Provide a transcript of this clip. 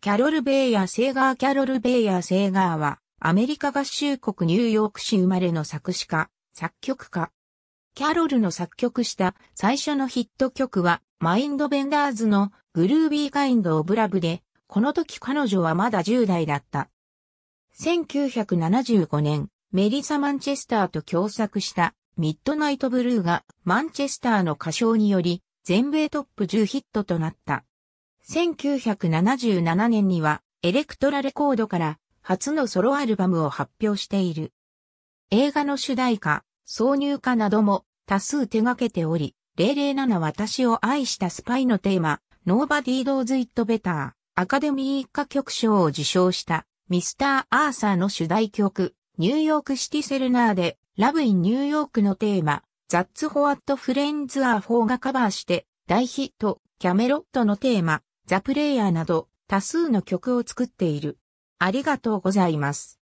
キャロル・ベイヤー・セーガーキャロル・ベイヤー・セーガーは、アメリカ合衆国ニューヨーク市生まれの作詞家、作曲家。キャロルの作曲した最初のヒット曲は、マインドベンダーズのグルービー・カインド・オブ・ラブで、この時彼女はまだ10代だった。1975年、メリサ・マンチェスターと共作したミッドナイト・ブルーがマンチェスターの歌唱により、全米トップ10ヒットとなった。1977年にはエレクトラレコードから初のソロアルバムを発表している。映画の主題歌、挿入歌なども多数手掛けており、007私を愛したスパイのテーマ、Nobody Does It Better アカデミー一家曲賞を受賞したミスター・アーサーの主題曲、ニューヨークシティセルナーで、ラブインニューヨークのテーマ、ザッツ・ホワット・フレンズ・アー・フォーがカバーして、大ヒット、キャメロットのテーマ、ザ・プレイヤーなど多数の曲を作っている。ありがとうございます。